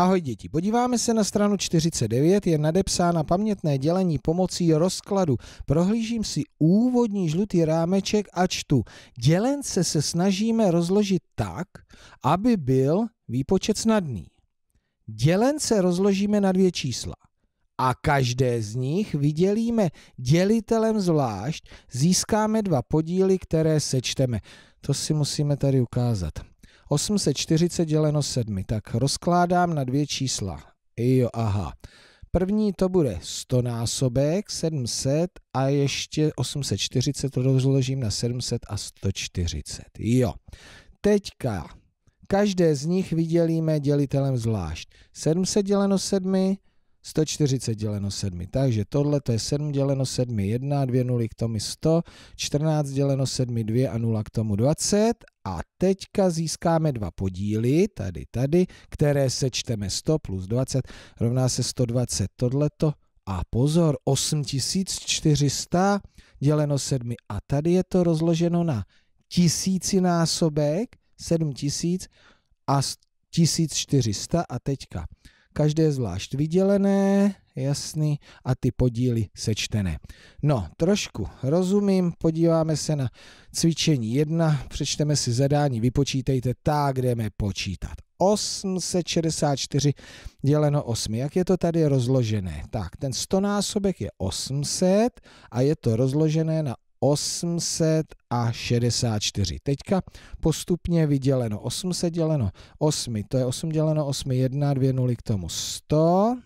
Ahoj děti, podíváme se na stranu 49, je nadepsána pamětné dělení pomocí rozkladu. Prohlížím si úvodní žlutý rámeček a čtu. Dělence se snažíme rozložit tak, aby byl výpočet snadný. Dělence rozložíme na dvě čísla a každé z nich vydělíme dělitelem zvlášť, získáme dva podíly, které sečteme. To si musíme tady ukázat. 840 děleno 7, tak rozkládám na dvě čísla. Jo, aha. První to bude 100 násobek, 700 a ještě 840 to rozložím na 700 a 140. Jo. Teďka každé z nich vydělíme dělitelem zvlášť. 700 děleno 7 140 děleno 7. Takže tohle to je 7 děleno 7, 1, 2 nuly k tomu 100, 14 děleno 7, 2 a 0 k tomu 20. A teďka získáme dva podíly, tady, tady, které sečteme 100 plus 20, rovná se 120 tohleto. A pozor, 8400 děleno 7. A tady je to rozloženo na tisícinásobek, 7000 a 1400 a teďka každé zvlášť vydělené, jasný, a ty podíly sečtené. No, trošku rozumím, podíváme se na cvičení 1, přečteme si zadání, vypočítejte tak, jdeme počítat. 864 děleno 8. Jak je to tady rozložené? Tak, ten 100 násobek je 800 a je to rozložené na 800 a 64. Teďka postupně vyděleno 800 děleno 8, to je 8 děleno 8, 1, 2 0 k tomu 100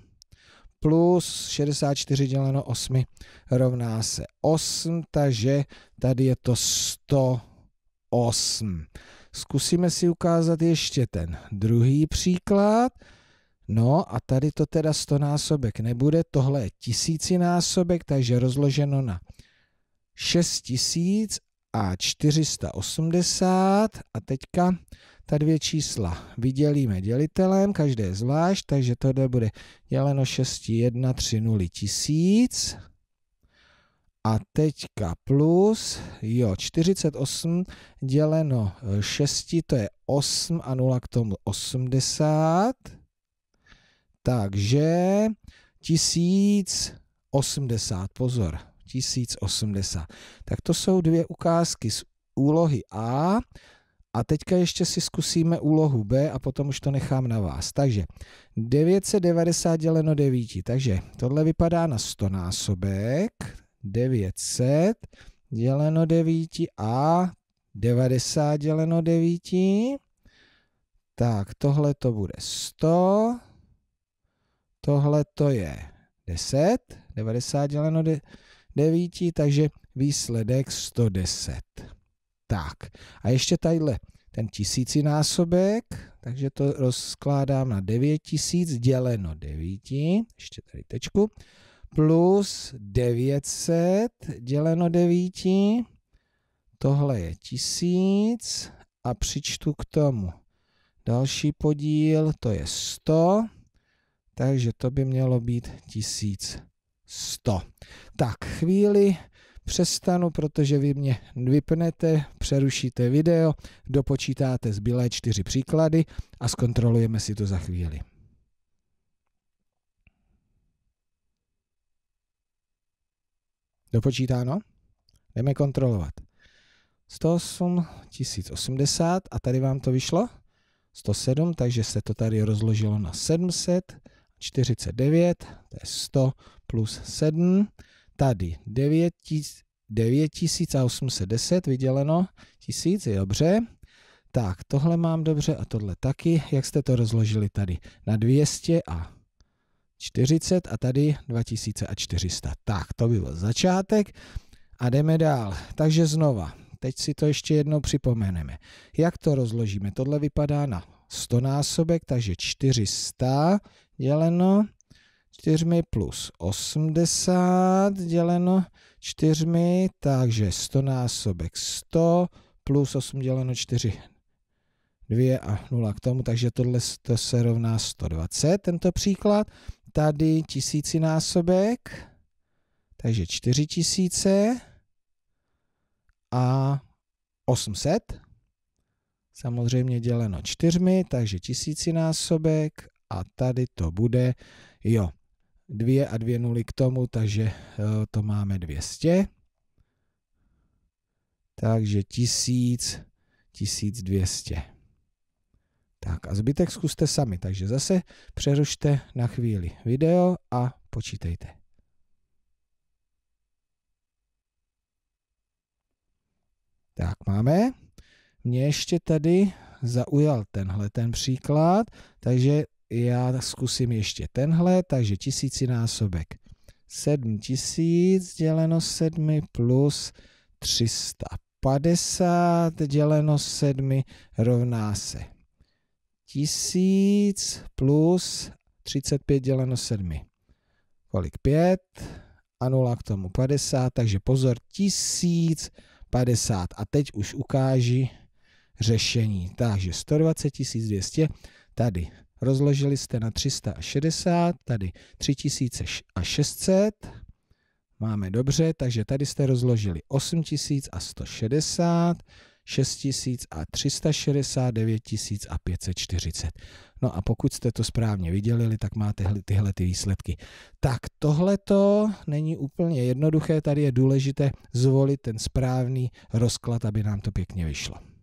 plus 64 děleno 8 rovná se 8, takže tady je to 108. Zkusíme si ukázat ještě ten druhý příklad. No a tady to teda 100 násobek nebude, tohle je tisícinásobek, takže rozloženo na 6480 a teďka ta dvě čísla vydělíme dělitelem, každé zvlášť, takže tohle bude děleno 6130 tisíc. A teďka plus, jo, 48 děleno 6, eh, to je 8 a 0 k tomu 80. Takže 1080, pozor, 1080. Tak to jsou dvě ukázky z úlohy A a teďka ještě si zkusíme úlohu B a potom už to nechám na vás. Takže 990 děleno 9, takže tohle vypadá na 100 násobek, 900 děleno 9 a 90 děleno 9. Tak tohle to bude 100, tohle to je 10, 90 děleno 9. 9, takže výsledek 110. Tak a ještě tadyhle ten tisícinásobek, takže to rozkládám na 9000 děleno 9, ještě tady tečku, plus 900 děleno 9, tohle je 1000 a přičtu k tomu další podíl, to je 100, takže to by mělo být 1000. 100. Tak, chvíli přestanu, protože vy mě vypnete, přerušíte video, dopočítáte zbylé čtyři příklady a zkontrolujeme si to za chvíli. Dopočítáno? Jdeme kontrolovat. 108 080 a tady vám to vyšlo? 107, takže se to tady rozložilo na 700, to je 100 plus 7, tady 9810 vyděleno, 1000 je dobře. Tak, tohle mám dobře a tohle taky. Jak jste to rozložili tady? Na 200 a 40 a tady 2400. Tak, to by byl začátek a jdeme dál. Takže znova, teď si to ještě jednou připomeneme. Jak to rozložíme? Tohle vypadá na 100 násobek, takže 400 děleno 4 plus 80 děleno 4, takže 100 násobek 100 plus 8 děleno 4, 2 a 0 k tomu, takže tohle to se rovná 120, tento příklad. Tady tisíci násobek, takže 4000 a 800, samozřejmě děleno 4, takže tisíci násobek a tady to bude, jo, 2 a 2 nuly k tomu, takže eh, to máme 200. Takže 1000, 1200. Tak a zbytek zkuste sami, takže zase přerušte na chvíli video a počítejte. Tak máme. Mě ještě tady zaujal tenhle ten příklad, takže já zkusím ještě tenhle, takže tisícinásobek 7000 děleno 7 plus 350 děleno 7 rovná se 1000 plus 35 děleno 7. Kolik? 5 a 0 k tomu 50, takže pozor 1050. A teď už ukáží řešení. Takže 120 200 tady rozložili jste na 360, tady 3600, máme dobře, takže tady jste rozložili 8000 a 160, 6000 a 360, 9000 a 540. No a pokud jste to správně vydělili, tak máte tyhle ty výsledky. Tak tohleto není úplně jednoduché, tady je důležité zvolit ten správný rozklad, aby nám to pěkně vyšlo.